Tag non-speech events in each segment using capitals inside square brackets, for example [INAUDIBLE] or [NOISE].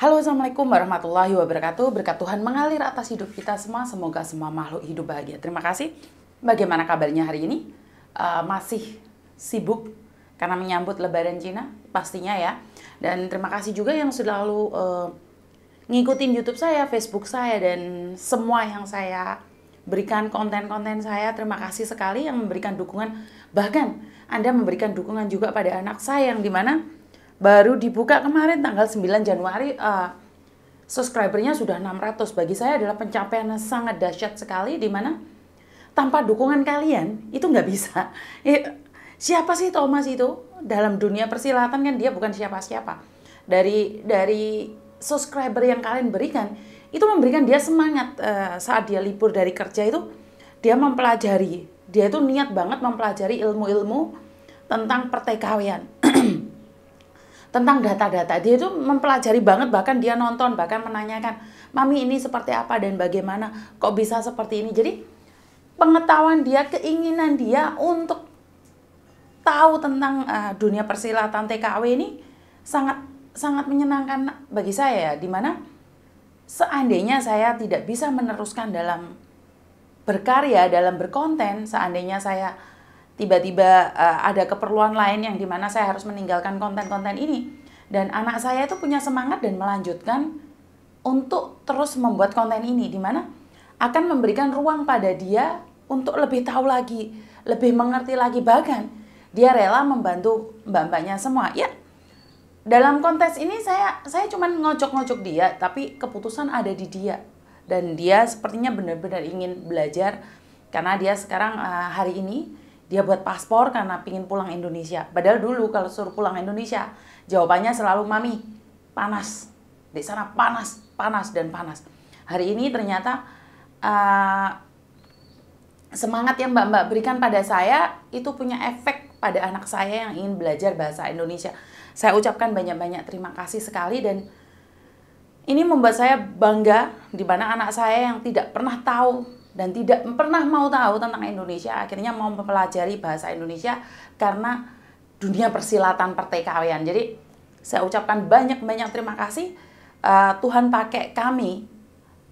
Halo Assalamualaikum warahmatullahi wabarakatuh Berkat Tuhan mengalir atas hidup kita semua Semoga semua makhluk hidup bahagia Terima kasih Bagaimana kabarnya hari ini? Uh, masih sibuk karena menyambut lebaran Cina pastinya ya Dan terima kasih juga yang selalu uh, ngikutin Youtube saya, Facebook saya Dan semua yang saya berikan konten-konten saya Terima kasih sekali yang memberikan dukungan Bahkan Anda memberikan dukungan juga pada anak saya yang dimana baru dibuka kemarin tanggal 9 Januari uh, subscribernya sudah 600 bagi saya adalah pencapaian yang sangat dahsyat sekali di mana tanpa dukungan kalian itu nggak bisa [LAUGHS] eh, siapa sih Thomas itu dalam dunia persilatan kan dia bukan siapa-siapa dari dari subscriber yang kalian berikan itu memberikan dia semangat uh, saat dia libur dari kerja itu dia mempelajari dia itu niat banget mempelajari ilmu-ilmu tentang pertekawian tentang data-data. Dia itu mempelajari banget bahkan dia nonton bahkan menanyakan, "Mami ini seperti apa dan bagaimana kok bisa seperti ini?" Jadi pengetahuan dia, keinginan dia untuk tahu tentang uh, dunia persilatan TKW ini sangat sangat menyenangkan bagi saya ya, dimana seandainya saya tidak bisa meneruskan dalam berkarya, dalam berkonten, seandainya saya tiba-tiba uh, ada keperluan lain yang dimana saya harus meninggalkan konten-konten ini dan anak saya itu punya semangat dan melanjutkan untuk terus membuat konten ini dimana akan memberikan ruang pada dia untuk lebih tahu lagi lebih mengerti lagi bahkan dia rela membantu mbak-mbaknya semua ya dalam kontes ini saya saya cuma ngocok-ngocok dia tapi keputusan ada di dia dan dia sepertinya benar-benar ingin belajar karena dia sekarang eh, hari ini dia buat paspor karena pingin pulang Indonesia. Padahal dulu kalau suruh pulang Indonesia, jawabannya selalu mami panas di sana panas, panas dan panas. Hari ini ternyata uh, semangat yang mbak-mbak berikan pada saya itu punya efek pada anak saya yang ingin belajar bahasa Indonesia. Saya ucapkan banyak-banyak terima kasih sekali dan ini membuat saya bangga di mana anak saya yang tidak pernah tahu dan tidak pernah mau tahu tentang Indonesia akhirnya mau mempelajari bahasa Indonesia karena dunia persilatan pertekawian jadi saya ucapkan banyak-banyak terima kasih uh, Tuhan pakai kami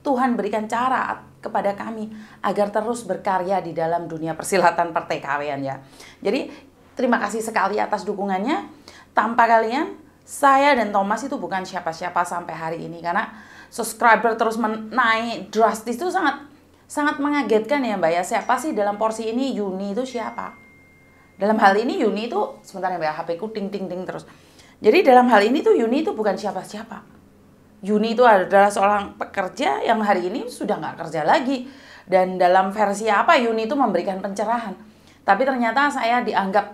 Tuhan berikan cara kepada kami agar terus berkarya di dalam dunia persilatan pertekawian ya jadi terima kasih sekali atas dukungannya tanpa kalian saya dan Thomas itu bukan siapa-siapa sampai hari ini karena subscriber terus menaik drastis itu sangat Sangat mengagetkan ya Mbak ya, siapa sih dalam porsi ini Yuni itu siapa? Dalam hal ini Yuni itu, sebentar ya Mbak, ya, HP ku ting ting ting terus. Jadi dalam hal ini tuh Yuni itu bukan siapa-siapa. Yuni itu adalah seorang pekerja yang hari ini sudah nggak kerja lagi. Dan dalam versi apa Yuni itu memberikan pencerahan. Tapi ternyata saya dianggap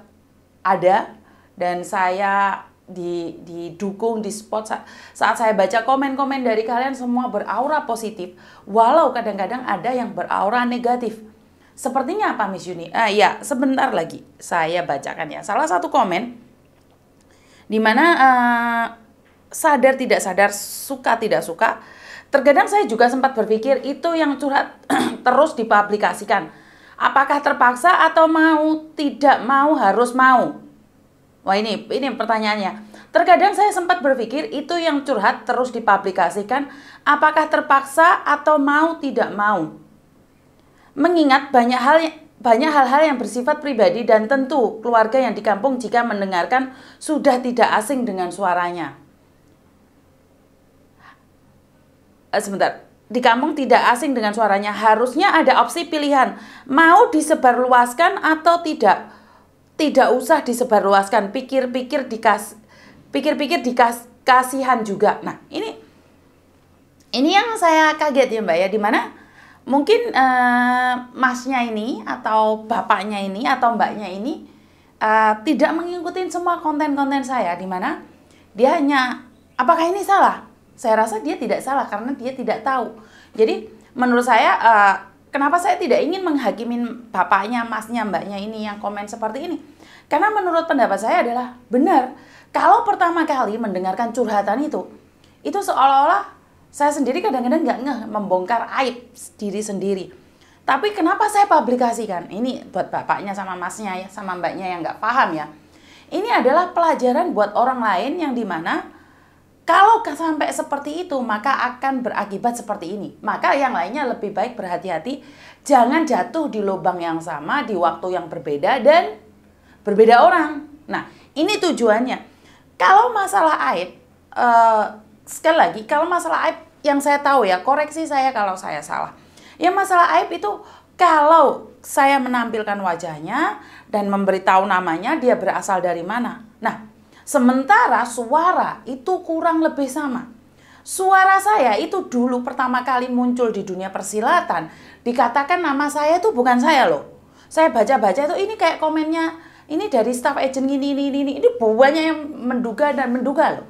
ada dan saya di didukung di spot saat saya baca komen-komen dari kalian semua beraura positif walau kadang-kadang ada yang beraura negatif sepertinya apa Miss Yuni ah ya sebentar lagi saya bacakan ya salah satu komen dimana uh, eh, sadar tidak sadar suka tidak suka terkadang saya juga sempat berpikir itu yang curhat [CLEARS THROAT] terus dipublikasikan apakah terpaksa atau mau tidak mau harus mau Wah ini, ini pertanyaannya. Terkadang saya sempat berpikir itu yang curhat terus dipublikasikan, apakah terpaksa atau mau tidak mau. Mengingat banyak hal banyak hal-hal yang bersifat pribadi dan tentu keluarga yang di kampung jika mendengarkan sudah tidak asing dengan suaranya. Eh, sebentar, di kampung tidak asing dengan suaranya harusnya ada opsi pilihan mau disebarluaskan atau tidak tidak usah disebarluaskan pikir-pikir dikas pikir-pikir dikas kasihan juga nah ini ini yang saya kaget ya mbak ya di mana mungkin uh, masnya ini atau bapaknya ini atau mbaknya ini uh, tidak mengikuti semua konten-konten saya di mana dia hanya apakah ini salah saya rasa dia tidak salah karena dia tidak tahu jadi menurut saya uh, kenapa saya tidak ingin menghakimin bapaknya masnya mbaknya ini yang komen seperti ini karena menurut pendapat saya adalah benar. Kalau pertama kali mendengarkan curhatan itu, itu seolah-olah saya sendiri kadang-kadang nggak ngeh membongkar aib diri sendiri. Tapi kenapa saya publikasikan? Ini buat bapaknya sama masnya ya, sama mbaknya yang nggak paham ya. Ini adalah pelajaran buat orang lain yang dimana kalau sampai seperti itu maka akan berakibat seperti ini. Maka yang lainnya lebih baik berhati-hati, jangan jatuh di lubang yang sama di waktu yang berbeda dan berbeda orang. Nah, ini tujuannya. Kalau masalah aib, uh, sekali lagi, kalau masalah aib yang saya tahu ya, koreksi saya kalau saya salah. Ya masalah aib itu kalau saya menampilkan wajahnya dan memberitahu namanya, dia berasal dari mana. Nah, sementara suara itu kurang lebih sama. Suara saya itu dulu pertama kali muncul di dunia persilatan. Dikatakan nama saya itu bukan saya loh. Saya baca-baca itu ini kayak komennya ini dari staff agent ini ini ini ini buahnya yang menduga dan menduga loh.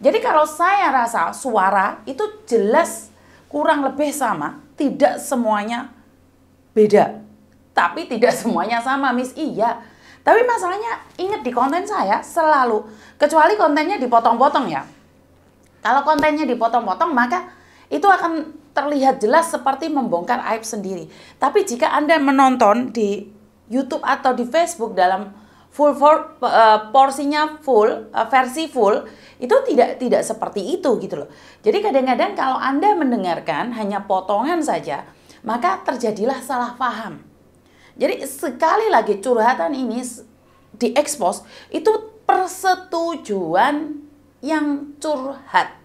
Jadi kalau saya rasa suara itu jelas kurang lebih sama, tidak semuanya beda. Tapi tidak semuanya sama, Miss. Iya. Tapi masalahnya ingat di konten saya selalu kecuali kontennya dipotong-potong ya. Kalau kontennya dipotong-potong maka itu akan terlihat jelas seperti membongkar aib sendiri. Tapi jika Anda menonton di YouTube atau di Facebook dalam full for, uh, porsinya full uh, versi full itu tidak tidak seperti itu gitu loh. Jadi kadang-kadang kalau Anda mendengarkan hanya potongan saja, maka terjadilah salah paham. Jadi sekali lagi curhatan ini diekspos itu persetujuan yang curhat.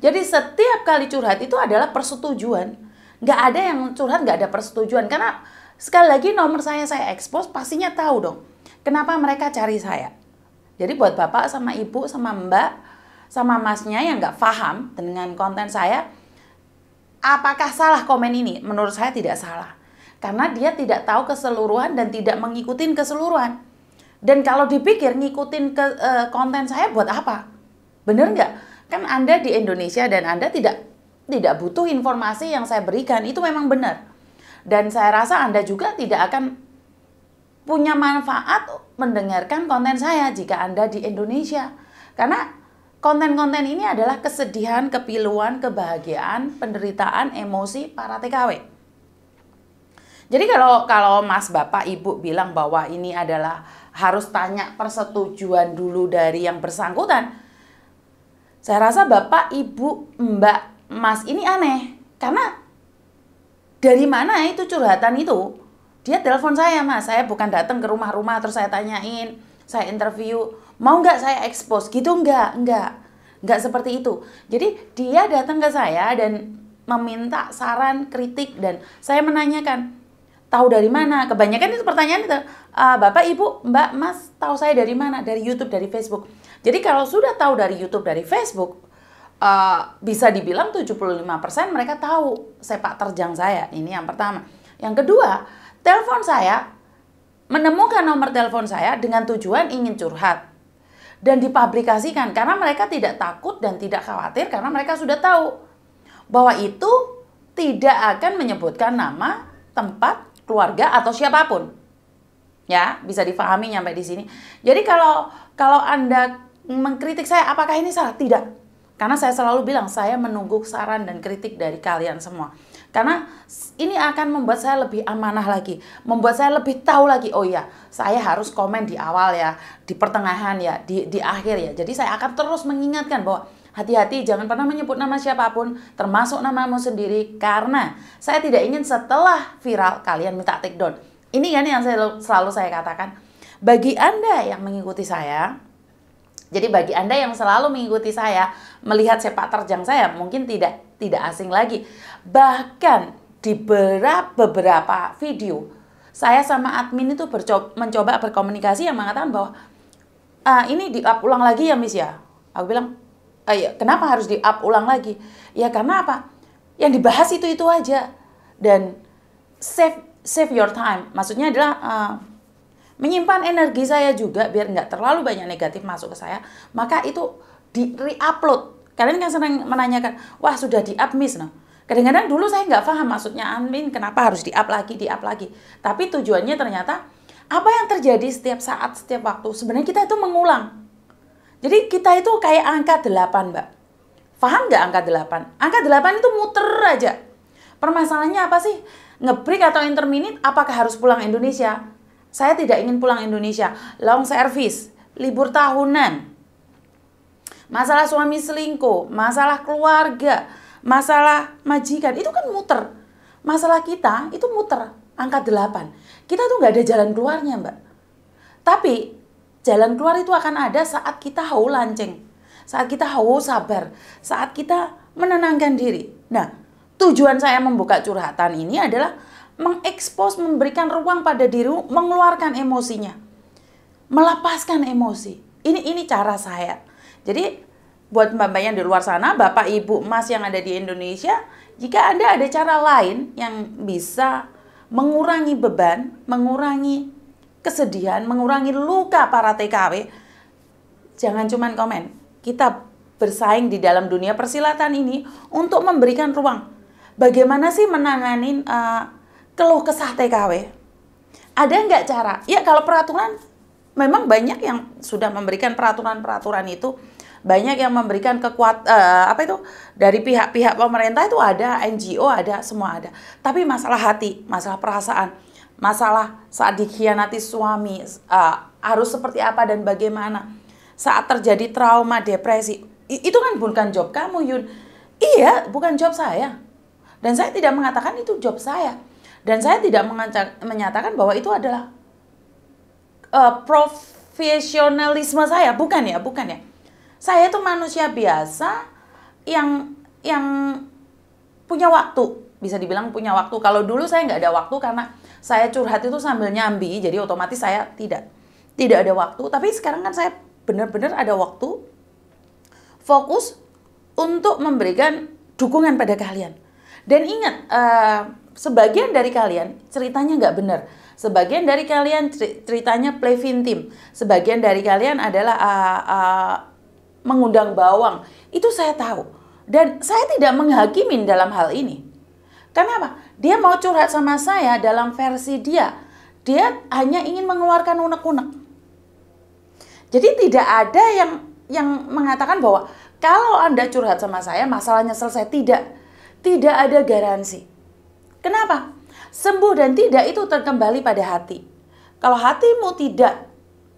Jadi setiap kali curhat itu adalah persetujuan. Nggak ada yang curhat nggak ada persetujuan karena Sekali lagi nomor saya saya expose, pastinya tahu dong. Kenapa mereka cari saya? Jadi buat bapak sama ibu sama mbak sama masnya yang nggak paham dengan konten saya, apakah salah komen ini? Menurut saya tidak salah. Karena dia tidak tahu keseluruhan dan tidak mengikuti keseluruhan. Dan kalau dipikir ngikutin ke, e, konten saya buat apa? Bener nggak? Kan Anda di Indonesia dan Anda tidak tidak butuh informasi yang saya berikan. Itu memang benar. Dan saya rasa Anda juga tidak akan punya manfaat mendengarkan konten saya jika Anda di Indonesia. Karena konten-konten ini adalah kesedihan, kepiluan, kebahagiaan, penderitaan, emosi para TKW. Jadi kalau kalau Mas Bapak Ibu bilang bahwa ini adalah harus tanya persetujuan dulu dari yang bersangkutan. Saya rasa Bapak Ibu Mbak Mas ini aneh karena dari mana itu curhatan itu dia telepon saya mas saya bukan datang ke rumah-rumah terus saya tanyain saya interview mau nggak saya expose gitu nggak nggak nggak seperti itu jadi dia datang ke saya dan meminta saran kritik dan saya menanyakan tahu dari mana kebanyakan itu pertanyaan itu e, bapak ibu mbak mas tahu saya dari mana dari YouTube dari Facebook jadi kalau sudah tahu dari YouTube dari Facebook uh, bisa dibilang 75% mereka tahu sepak terjang saya. Ini yang pertama. Yang kedua, telepon saya menemukan nomor telepon saya dengan tujuan ingin curhat dan dipublikasikan karena mereka tidak takut dan tidak khawatir karena mereka sudah tahu bahwa itu tidak akan menyebutkan nama, tempat, keluarga atau siapapun. Ya, bisa difahami sampai di sini. Jadi kalau kalau Anda mengkritik saya apakah ini salah? Tidak karena saya selalu bilang saya menunggu saran dan kritik dari kalian semua. Karena ini akan membuat saya lebih amanah lagi, membuat saya lebih tahu lagi. Oh iya, saya harus komen di awal ya, di pertengahan ya, di di akhir ya. Jadi saya akan terus mengingatkan bahwa Hati-hati jangan pernah menyebut nama siapapun termasuk namamu sendiri karena saya tidak ingin setelah viral kalian minta take down. Ini kan yang saya, selalu saya katakan. Bagi Anda yang mengikuti saya, jadi bagi Anda yang selalu mengikuti saya, melihat sepak terjang saya mungkin tidak tidak asing lagi. Bahkan di beberapa video saya sama admin itu bercoba, mencoba berkomunikasi yang mengatakan bahwa ah, ini di up ulang lagi ya Miss ya. Aku bilang, ya, kenapa harus di up ulang lagi? Ya karena apa? Yang dibahas itu itu aja dan save save your time. Maksudnya adalah uh, menyimpan energi saya juga biar nggak terlalu banyak negatif masuk ke saya, maka itu di reupload. Kalian kan sering menanyakan, wah sudah di up miss nah. Kadang-kadang dulu saya nggak paham maksudnya admin kenapa harus di up lagi, di up lagi. Tapi tujuannya ternyata apa yang terjadi setiap saat, setiap waktu. Sebenarnya kita itu mengulang. Jadi kita itu kayak angka 8, Mbak. Paham nggak angka 8? Angka 8 itu muter aja. Permasalahannya apa sih? Ngebreak atau interminit apakah harus pulang Indonesia? Saya tidak ingin pulang Indonesia. Long service, libur tahunan. Masalah suami selingkuh, masalah keluarga, masalah majikan, itu kan muter. Masalah kita itu muter, angka 8. Kita tuh nggak ada jalan keluarnya, Mbak. Tapi jalan keluar itu akan ada saat kita hau lanceng. Saat kita hau sabar, saat kita menenangkan diri. Nah, tujuan saya membuka curhatan ini adalah mengekspos, memberikan ruang pada diri, mengeluarkan emosinya, melepaskan emosi. Ini ini cara saya. Jadi buat mbak-mbak yang di luar sana, bapak, ibu, mas yang ada di Indonesia, jika anda ada cara lain yang bisa mengurangi beban, mengurangi kesedihan, mengurangi luka para TKW, jangan cuman komen. Kita bersaing di dalam dunia persilatan ini untuk memberikan ruang. Bagaimana sih menanganin uh, keluh kesah TKW? Ada nggak cara? Ya kalau peraturan memang banyak yang sudah memberikan peraturan-peraturan itu banyak yang memberikan kekuat uh, apa itu dari pihak-pihak pemerintah itu ada NGO ada semua ada tapi masalah hati masalah perasaan masalah saat dikhianati suami uh, harus seperti apa dan bagaimana saat terjadi trauma depresi itu kan bukan job kamu Yun iya bukan job saya dan saya tidak mengatakan itu job saya dan saya tidak menyatakan bahwa itu adalah uh, profesionalisme saya, bukan ya, bukan ya. Saya itu manusia biasa yang yang punya waktu, bisa dibilang punya waktu. Kalau dulu saya nggak ada waktu karena saya curhat itu sambil nyambi, jadi otomatis saya tidak tidak ada waktu. Tapi sekarang kan saya benar-benar ada waktu fokus untuk memberikan dukungan pada kalian. Dan ingat, uh, sebagian dari kalian ceritanya nggak benar. Sebagian dari kalian ceritanya play victim. Sebagian dari kalian adalah uh, uh, mengundang bawang. Itu saya tahu. Dan saya tidak menghakimin dalam hal ini. Kenapa? Dia mau curhat sama saya dalam versi dia. Dia hanya ingin mengeluarkan unek-unek. Jadi tidak ada yang yang mengatakan bahwa kalau Anda curhat sama saya masalahnya selesai tidak. Tidak ada garansi. Kenapa? Sembuh dan tidak itu terkembali pada hati. Kalau hatimu tidak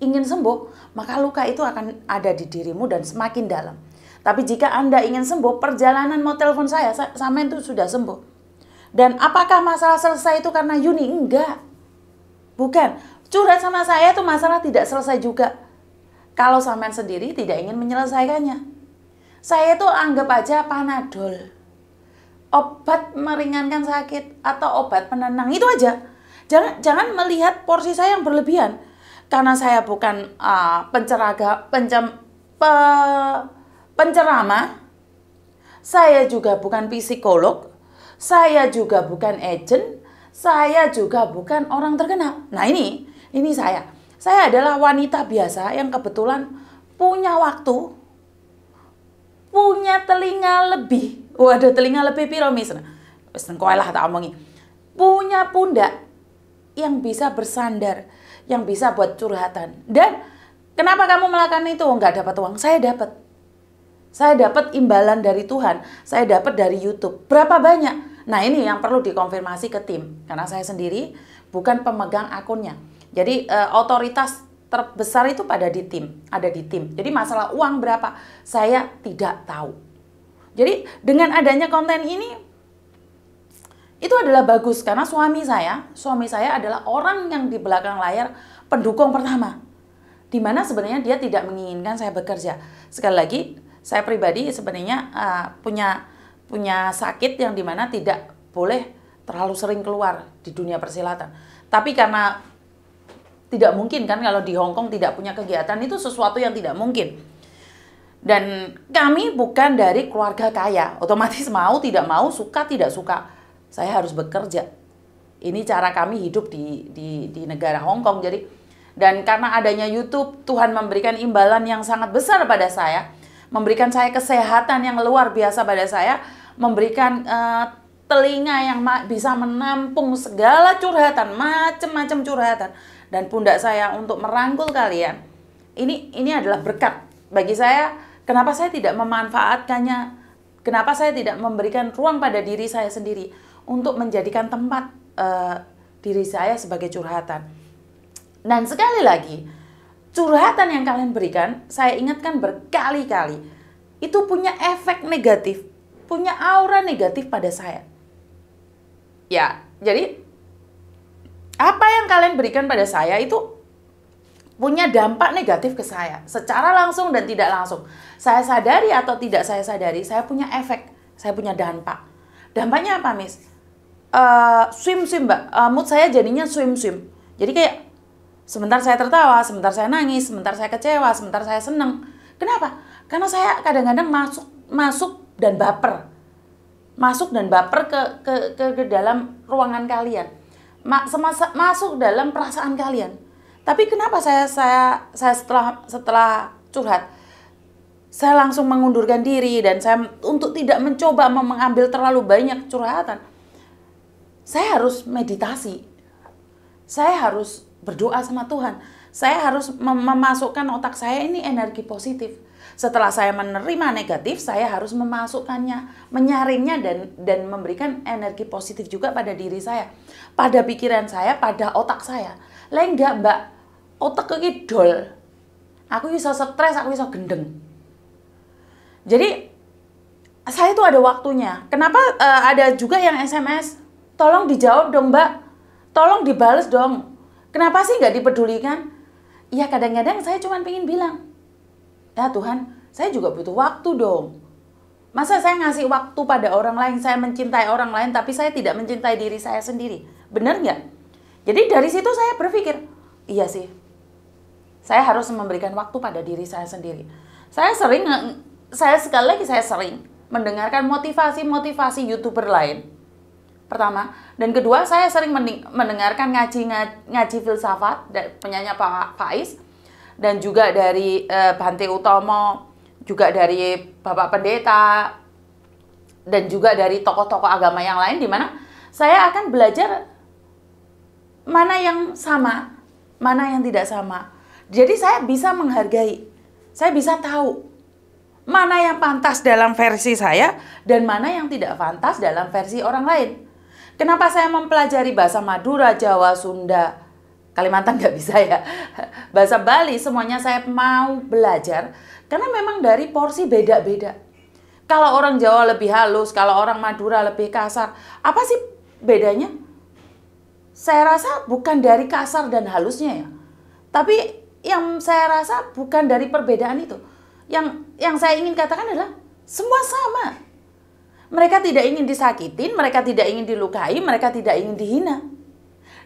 ingin sembuh, maka luka itu akan ada di dirimu dan semakin dalam. Tapi jika Anda ingin sembuh, perjalanan mau telepon saya, sama itu sudah sembuh. Dan apakah masalah selesai itu karena Yuni? Enggak. Bukan. Curhat sama saya itu masalah tidak selesai juga. Kalau sampean sendiri tidak ingin menyelesaikannya. Saya itu anggap aja panadol obat meringankan sakit atau obat penenang itu aja. Jangan jangan melihat porsi saya yang berlebihan karena saya bukan uh, penceraga pencem, pe, penceramah. Saya juga bukan psikolog. Saya juga bukan agent. Saya juga bukan orang terkenal. Nah, ini ini saya. Saya adalah wanita biasa yang kebetulan punya waktu, punya telinga lebih Waduh, telinga lebih piro misna. Wis kowe lah tak omongi. Punya pundak yang bisa bersandar, yang bisa buat curhatan. Dan kenapa kamu melakukan itu? Enggak dapat uang. Saya dapat. Saya dapat imbalan dari Tuhan. Saya dapat dari YouTube. Berapa banyak? Nah, ini yang perlu dikonfirmasi ke tim karena saya sendiri bukan pemegang akunnya. Jadi e, otoritas terbesar itu pada di tim, ada di tim. Jadi masalah uang berapa saya tidak tahu. Jadi dengan adanya konten ini itu adalah bagus karena suami saya, suami saya adalah orang yang di belakang layar pendukung pertama. di mana sebenarnya dia tidak menginginkan saya bekerja. Sekali lagi, saya pribadi sebenarnya uh, punya punya sakit yang di mana tidak boleh terlalu sering keluar di dunia persilatan. Tapi karena tidak mungkin kan kalau di Hong Kong tidak punya kegiatan itu sesuatu yang tidak mungkin. Dan kami bukan dari keluarga kaya. Otomatis mau tidak mau, suka tidak suka, saya harus bekerja. Ini cara kami hidup di di, di negara Hong Kong. Jadi dan karena adanya YouTube, Tuhan memberikan imbalan yang sangat besar pada saya, memberikan saya kesehatan yang luar biasa pada saya, memberikan uh, telinga yang bisa menampung segala curhatan, macam-macam curhatan dan pundak saya untuk merangkul kalian. Ini ini adalah berkat bagi saya Kenapa saya tidak memanfaatkannya? Kenapa saya tidak memberikan ruang pada diri saya sendiri untuk menjadikan tempat uh, diri saya sebagai curhatan? Dan sekali lagi, curhatan yang kalian berikan, saya ingatkan berkali-kali, itu punya efek negatif, punya aura negatif pada saya. Ya, jadi apa yang kalian berikan pada saya itu punya dampak negatif ke saya secara langsung dan tidak langsung. Saya sadari atau tidak saya sadari, saya punya efek, saya punya dampak. Dampaknya apa, Miss? Uh, swim swim, Mbak. Uh, mood saya jadinya swim swim. Jadi kayak sebentar saya tertawa, sebentar saya nangis, sebentar saya kecewa, sebentar saya seneng. Kenapa? Karena saya kadang-kadang masuk masuk dan baper. Masuk dan baper ke ke ke, ke dalam ruangan kalian. Ma, semasa, masuk dalam perasaan kalian tapi kenapa saya saya saya setelah setelah curhat saya langsung mengundurkan diri dan saya untuk tidak mencoba mengambil terlalu banyak curhatan. Saya harus meditasi. Saya harus berdoa sama Tuhan. Saya harus mem memasukkan otak saya ini energi positif. Setelah saya menerima negatif, saya harus memasukkannya, menyaringnya dan dan memberikan energi positif juga pada diri saya, pada pikiran saya, pada otak saya. Lain enggak, Mbak. Otak iki dol. Aku iso stres, aku iso gendeng. Jadi saya itu ada waktunya. Kenapa uh, ada juga yang SMS? Tolong dijawab dong, Mbak. Tolong dibales dong. Kenapa sih nggak dipedulikan? Ya kadang-kadang saya cuma pengen bilang, ya Tuhan, saya juga butuh waktu dong. Masa saya ngasih waktu pada orang lain, saya mencintai orang lain, tapi saya tidak mencintai diri saya sendiri. Benar nggak? Jadi dari situ saya berpikir, iya sih, saya harus memberikan waktu pada diri saya sendiri. Saya sering, saya sekali lagi saya sering mendengarkan motivasi-motivasi youtuber lain. Pertama, dan kedua saya sering mendengarkan ngaji ngaji filsafat penyanyi Pak Faiz dan juga dari eh, Bante Utomo, juga dari Bapak Pendeta dan juga dari tokoh-tokoh agama yang lain di mana saya akan belajar mana yang sama, mana yang tidak sama. Jadi saya bisa menghargai, saya bisa tahu mana yang pantas dalam versi saya dan mana yang tidak pantas dalam versi orang lain. Kenapa saya mempelajari bahasa Madura, Jawa, Sunda, Kalimantan nggak bisa ya. [LAUGHS] Bahasa Bali semuanya saya mau belajar karena memang dari porsi beda-beda. Kalau orang Jawa lebih halus, kalau orang Madura lebih kasar. Apa sih bedanya? saya rasa bukan dari kasar dan halusnya ya. Tapi yang saya rasa bukan dari perbedaan itu. Yang yang saya ingin katakan adalah semua sama. Mereka tidak ingin disakitin, mereka tidak ingin dilukai, mereka tidak ingin dihina.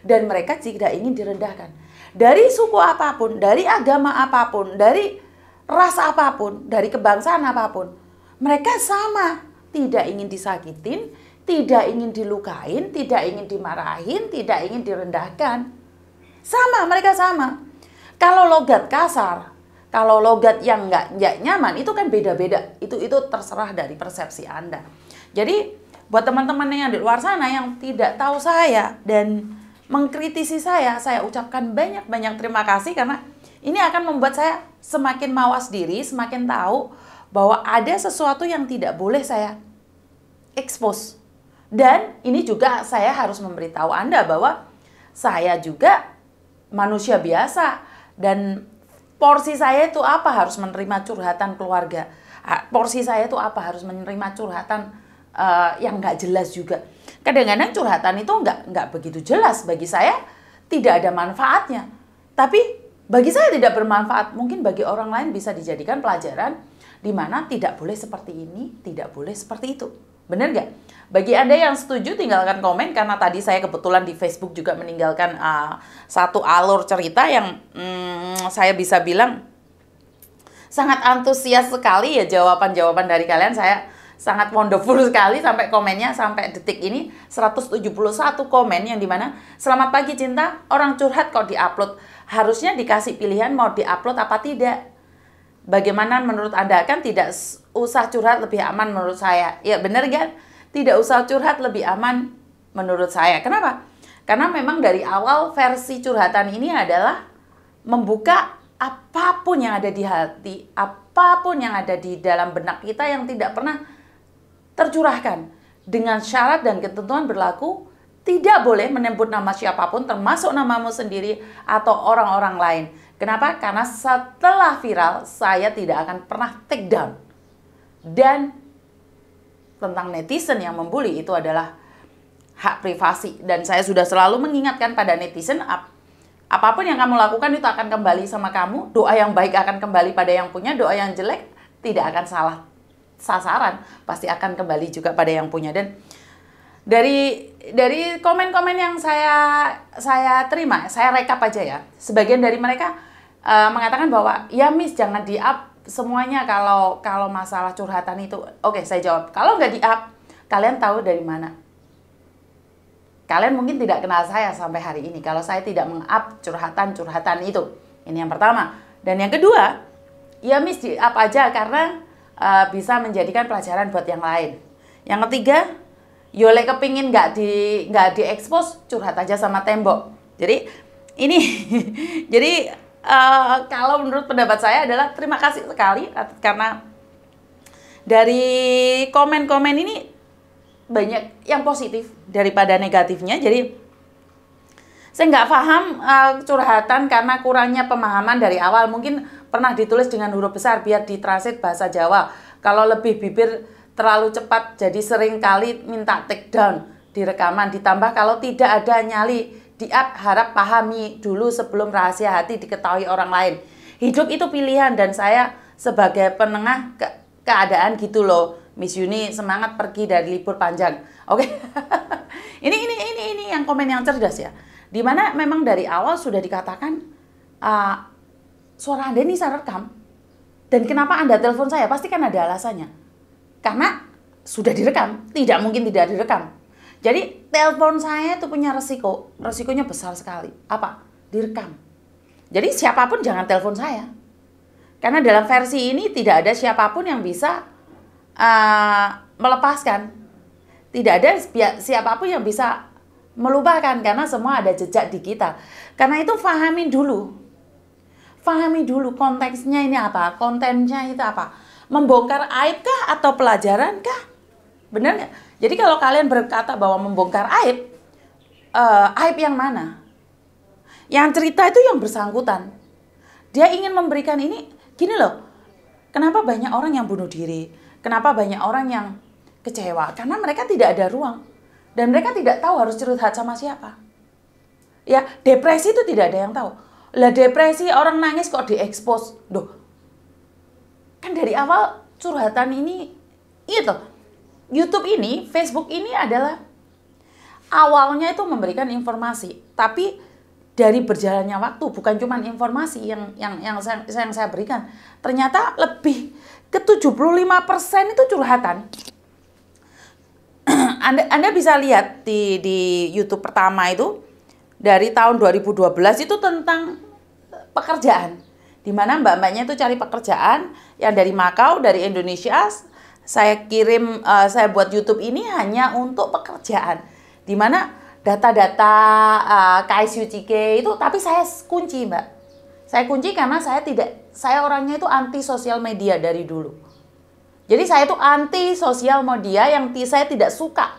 Dan mereka tidak ingin direndahkan. Dari suku apapun, dari agama apapun, dari ras apapun, dari kebangsaan apapun, mereka sama, tidak ingin disakitin, tidak ingin dilukain, tidak ingin dimarahin, tidak ingin direndahkan. Sama, mereka sama. Kalau logat kasar, kalau logat yang nggak ya nyaman itu kan beda-beda. Itu itu terserah dari persepsi Anda. Jadi buat teman-teman yang di luar sana yang tidak tahu saya dan mengkritisi saya, saya ucapkan banyak-banyak terima kasih karena ini akan membuat saya semakin mawas diri, semakin tahu bahwa ada sesuatu yang tidak boleh saya expose dan ini juga saya harus memberitahu Anda bahwa saya juga manusia biasa dan porsi saya itu apa harus menerima curhatan keluarga. Porsi saya itu apa harus menerima curhatan uh, yang nggak jelas juga. Kadang-kadang curhatan itu nggak nggak begitu jelas bagi saya tidak ada manfaatnya. Tapi bagi saya tidak bermanfaat. Mungkin bagi orang lain bisa dijadikan pelajaran di mana tidak boleh seperti ini, tidak boleh seperti itu benar nggak? Bagi Anda yang setuju tinggalkan komen karena tadi saya kebetulan di Facebook juga meninggalkan uh, satu alur cerita yang um, saya bisa bilang sangat antusias sekali ya jawaban-jawaban dari kalian. Saya sangat wonderful sekali sampai komennya sampai detik ini 171 komen yang dimana selamat pagi cinta orang curhat kok diupload harusnya dikasih pilihan mau diupload apa tidak Bagaimana menurut Anda? Kan tidak usah curhat lebih aman menurut saya. Ya benar kan? Tidak usah curhat lebih aman menurut saya. Kenapa? Karena memang dari awal versi curhatan ini adalah membuka apapun yang ada di hati, apapun yang ada di dalam benak kita yang tidak pernah tercurahkan dengan syarat dan ketentuan berlaku tidak boleh menempuh nama siapapun termasuk namamu sendiri atau orang-orang lain. Kenapa? Karena setelah viral saya tidak akan pernah take down. Dan tentang netizen yang membuli itu adalah hak privasi dan saya sudah selalu mengingatkan pada netizen ap apapun yang kamu lakukan itu akan kembali sama kamu. Doa yang baik akan kembali pada yang punya, doa yang jelek tidak akan salah sasaran, pasti akan kembali juga pada yang punya dan dari dari komen-komen yang saya saya terima, saya rekap aja ya. Sebagian dari mereka Eh, mengatakan bahwa ya Miss jangan di up semuanya kalau kalau masalah curhatan itu. Oke, okay, saya jawab. Kalau nggak di up, kalian tahu dari mana? Kalian mungkin tidak kenal saya sampai hari ini kalau saya tidak meng-up curhatan-curhatan itu. Ini yang pertama. Dan yang kedua, ya Miss di up aja karena uh, bisa menjadikan pelajaran buat yang lain. Yang ketiga, Yole ya, kepingin nggak di nggak diekspos curhat aja sama tembok. Jadi ini [LAUGHS] jadi Eh, kalau menurut pendapat saya adalah terima kasih sekali karena dari komen-komen ini banyak yang positif daripada negatifnya. Jadi saya nggak paham uh, curhatan karena kurangnya pemahaman dari awal. Mungkin pernah ditulis dengan huruf besar biar ditranslate bahasa Jawa. Kalau lebih bibir terlalu cepat jadi sering kali minta take down di rekaman ditambah kalau tidak ada nyali Diat harap pahami dulu sebelum rahasia hati diketahui orang lain. Hidup itu pilihan dan saya sebagai penengah ke keadaan gitu loh. Miss Yuni semangat pergi dari libur panjang. Oke. Okay. [LAUGHS] ini ini ini ini yang komen yang cerdas ya. Dimana memang dari awal sudah dikatakan uh, suara Anda ini saya rekam. Dan kenapa Anda telepon saya? Pasti kan ada alasannya. Karena sudah direkam, tidak mungkin tidak direkam. Jadi telepon saya itu punya resiko, resikonya besar sekali. Apa? Direkam. Jadi siapapun jangan telepon saya. Karena dalam versi ini tidak ada siapapun yang bisa uh, melepaskan. Tidak ada siapapun yang bisa melupakan karena semua ada jejak di kita. Karena itu fahami dulu. Fahami dulu konteksnya ini apa, kontennya itu apa. Membongkar aib kah atau pelajaran kah? Benar nggak? Jadi kalau kalian berkata bahwa membongkar aib, uh, aib yang mana? Yang cerita itu yang bersangkutan. Dia ingin memberikan ini, gini loh, kenapa banyak orang yang bunuh diri? Kenapa banyak orang yang kecewa? Karena mereka tidak ada ruang. Dan mereka tidak tahu harus curhat sama siapa. Ya, depresi itu tidak ada yang tahu. Lah depresi orang nangis kok diekspos. Duh. Kan dari awal curhatan ini itu iya YouTube ini, Facebook ini adalah awalnya itu memberikan informasi, tapi dari berjalannya waktu bukan cuma informasi yang yang yang saya, yang saya berikan. Ternyata lebih ke 75% itu curhatan. [CLEARS THROAT] Anda Anda bisa lihat di di YouTube pertama itu dari tahun 2012 itu tentang eh, pekerjaan. Di mana mbak-mbaknya itu cari pekerjaan yang dari Makau, dari Indonesia, saya kirim uh, saya buat YouTube ini hanya untuk pekerjaan di mana data-data uh, eh, KSUCK itu tapi saya kunci mbak saya kunci karena saya tidak saya orangnya itu anti sosial media dari dulu jadi saya itu anti sosial media yang saya tidak suka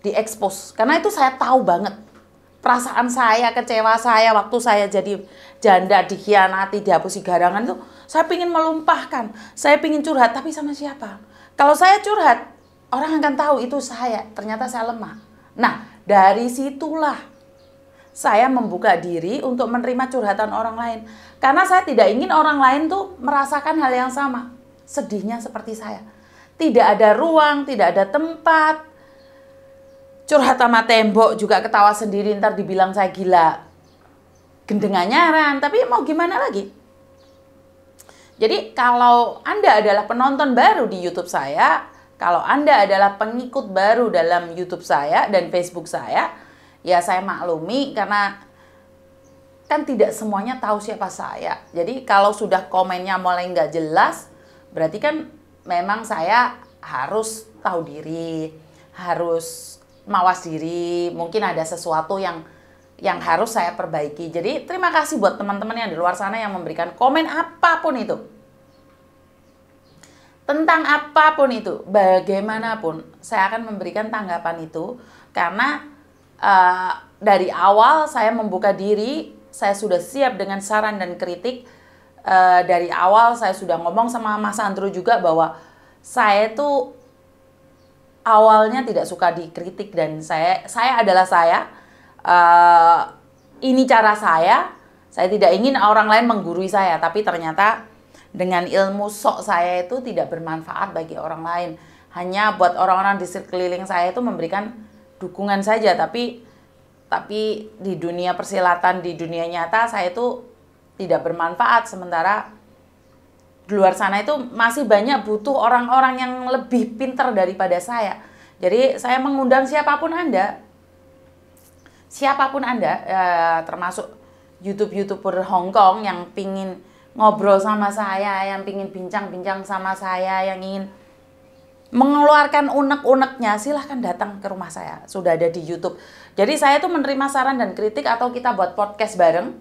diekspos karena itu saya tahu banget perasaan saya kecewa saya waktu saya jadi janda dikhianati dihapusi garangan itu saya ingin melumpahkan saya ingin curhat tapi sama siapa kalau saya curhat, orang akan tahu itu saya, ternyata saya lemah. Nah, dari situlah saya membuka diri untuk menerima curhatan orang lain. Karena saya tidak ingin orang lain tuh merasakan hal yang sama. Sedihnya seperti saya. Tidak ada ruang, tidak ada tempat. Curhat sama tembok juga ketawa sendiri ntar dibilang saya gila. Gendengannya nyaran, tapi mau gimana lagi? Jadi kalau Anda adalah penonton baru di YouTube saya, kalau Anda adalah pengikut baru dalam YouTube saya dan Facebook saya, ya saya maklumi karena kan tidak semuanya tahu siapa saya. Jadi kalau sudah komennya mulai nggak jelas, berarti kan memang saya harus tahu diri, harus mawas diri, mungkin ada sesuatu yang yang harus saya perbaiki. Jadi terima kasih buat teman-teman yang di luar sana yang memberikan komen apapun itu. Tentang apapun itu, bagaimanapun saya akan memberikan tanggapan itu karena uh, dari awal saya membuka diri, saya sudah siap dengan saran dan kritik. Uh, dari awal saya sudah ngomong sama Mas Andrew juga bahwa saya itu awalnya tidak suka dikritik dan saya saya adalah saya uh, ini cara saya. Saya tidak ingin orang lain menggurui saya, tapi ternyata dengan ilmu sok saya itu tidak bermanfaat bagi orang lain. Hanya buat orang-orang di sekeliling saya itu memberikan dukungan saja, tapi tapi di dunia persilatan, di dunia nyata saya itu tidak bermanfaat sementara di luar sana itu masih banyak butuh orang-orang yang lebih pintar daripada saya. Jadi saya mengundang siapapun Anda siapapun Anda, eh, termasuk YouTube-YouTuber Hong Kong yang pingin ngobrol sama saya, yang pingin bincang-bincang sama saya, yang ingin mengeluarkan unek-uneknya, silahkan datang ke rumah saya. Sudah ada di YouTube. Jadi saya tuh menerima saran dan kritik atau kita buat podcast bareng.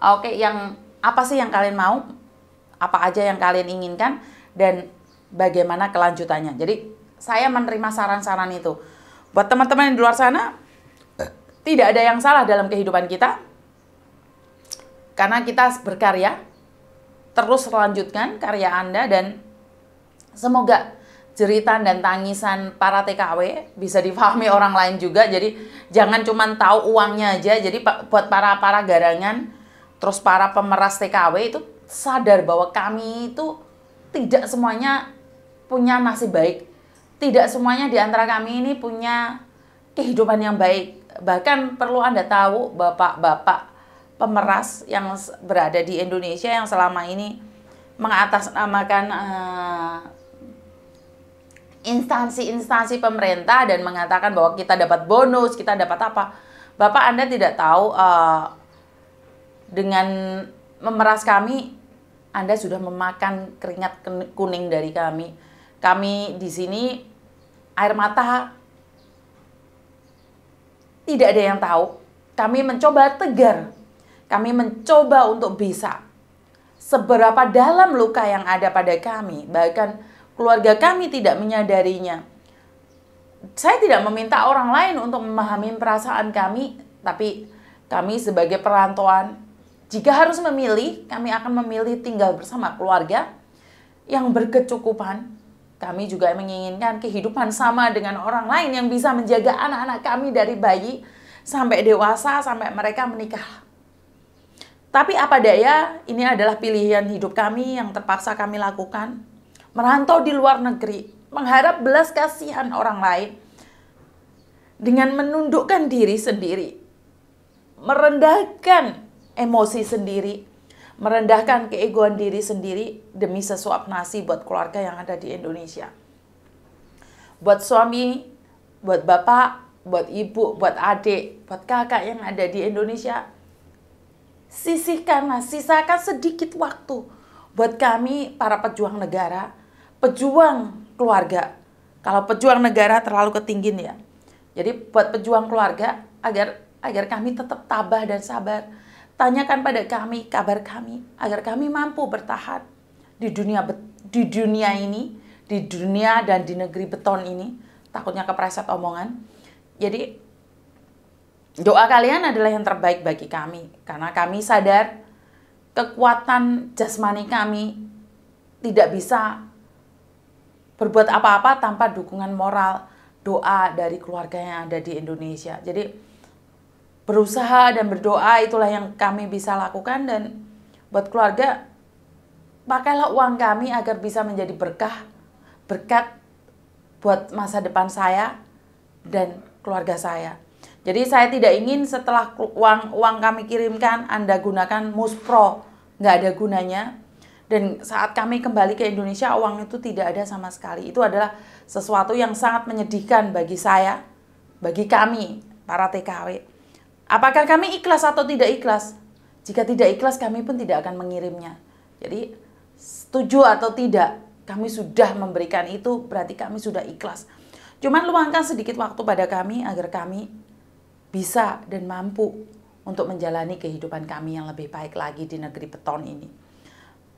Oke, yang apa sih yang kalian mau? Apa aja yang kalian inginkan? Dan bagaimana kelanjutannya? Jadi saya menerima saran-saran itu. Buat teman-teman yang di luar sana, tidak ada yang salah dalam kehidupan kita. Karena kita berkarya, terus lanjutkan karya Anda dan semoga jeritan dan tangisan para TKW bisa difahami orang lain juga. Jadi jangan cuma tahu uangnya aja. Jadi buat para para garangan terus para pemeras TKW itu sadar bahwa kami itu tidak semuanya punya nasib baik. Tidak semuanya di antara kami ini punya kehidupan yang baik bahkan perlu Anda tahu bapak-bapak pemeras yang berada di Indonesia yang selama ini mengatasnamakan instansi eh, instansi-instansi pemerintah dan mengatakan bahwa kita dapat bonus, kita dapat apa. Bapak Anda tidak tahu uh, dengan memeras kami Anda sudah memakan keringat kuning dari kami. Kami di sini air mata tidak ada yang tahu. Kami mencoba tegar. Kami mencoba untuk bisa. Seberapa dalam luka yang ada pada kami, bahkan keluarga kami tidak menyadarinya. Saya tidak meminta orang lain untuk memahami perasaan kami, tapi kami sebagai perantauan, jika harus memilih, kami akan memilih tinggal bersama keluarga yang berkecukupan kami juga menginginkan kehidupan sama dengan orang lain yang bisa menjaga anak-anak kami dari bayi sampai dewasa, sampai mereka menikah. Tapi apa daya, ini adalah pilihan hidup kami yang terpaksa kami lakukan. Merantau di luar negeri, mengharap belas kasihan orang lain, dengan menundukkan diri sendiri, merendahkan emosi sendiri, merendahkan keegoan diri sendiri demi sesuap nasi buat keluarga yang ada di Indonesia. Buat suami, buat bapak, buat ibu, buat adik, buat kakak yang ada di Indonesia, sisihkanlah, sisakan sedikit waktu buat kami para pejuang negara, pejuang keluarga. Kalau pejuang negara terlalu ketinggin ya. Jadi buat pejuang keluarga agar agar kami tetap tabah dan sabar Tanyakan pada kami kabar kami agar kami mampu bertahan di dunia di dunia ini, di dunia dan di negeri beton ini. Takutnya kepreset omongan. Jadi doa kalian adalah yang terbaik bagi kami karena kami sadar kekuatan jasmani kami tidak bisa berbuat apa-apa tanpa dukungan moral doa dari keluarga yang ada di Indonesia. Jadi berusaha dan berdoa itulah yang kami bisa lakukan dan buat keluarga pakailah uang kami agar bisa menjadi berkah berkat buat masa depan saya dan keluarga saya. Jadi saya tidak ingin setelah uang uang kami kirimkan Anda gunakan muspro, nggak ada gunanya. Dan saat kami kembali ke Indonesia uang itu tidak ada sama sekali. Itu adalah sesuatu yang sangat menyedihkan bagi saya, bagi kami para TKW. Apakah kami ikhlas atau tidak ikhlas? Jika tidak ikhlas, kami pun tidak akan mengirimnya. Jadi, setuju atau tidak, kami sudah memberikan itu, berarti kami sudah ikhlas. Cuman luangkan sedikit waktu pada kami agar kami bisa dan mampu untuk menjalani kehidupan kami yang lebih baik lagi di negeri beton ini.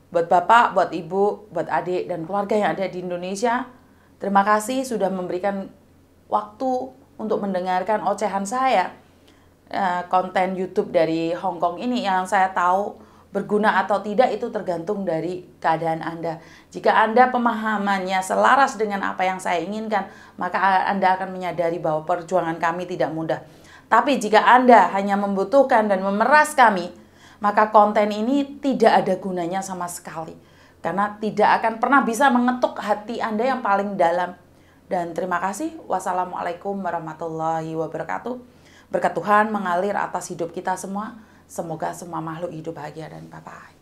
Buat bapak, buat ibu, buat adik, dan keluarga yang ada di Indonesia, terima kasih sudah memberikan waktu untuk mendengarkan ocehan saya Eh, konten YouTube dari Hong Kong ini yang saya tahu berguna atau tidak itu tergantung dari keadaan Anda. Jika Anda pemahamannya selaras dengan apa yang saya inginkan, maka Anda akan menyadari bahwa perjuangan kami tidak mudah. Tapi jika Anda hanya membutuhkan dan memeras kami, maka konten ini tidak ada gunanya sama sekali. Karena tidak akan pernah bisa mengetuk hati Anda yang paling dalam. Dan terima kasih. Wassalamualaikum warahmatullahi wabarakatuh. Berkat Tuhan mengalir atas hidup kita semua. Semoga semua makhluk hidup bahagia dan bye-bye.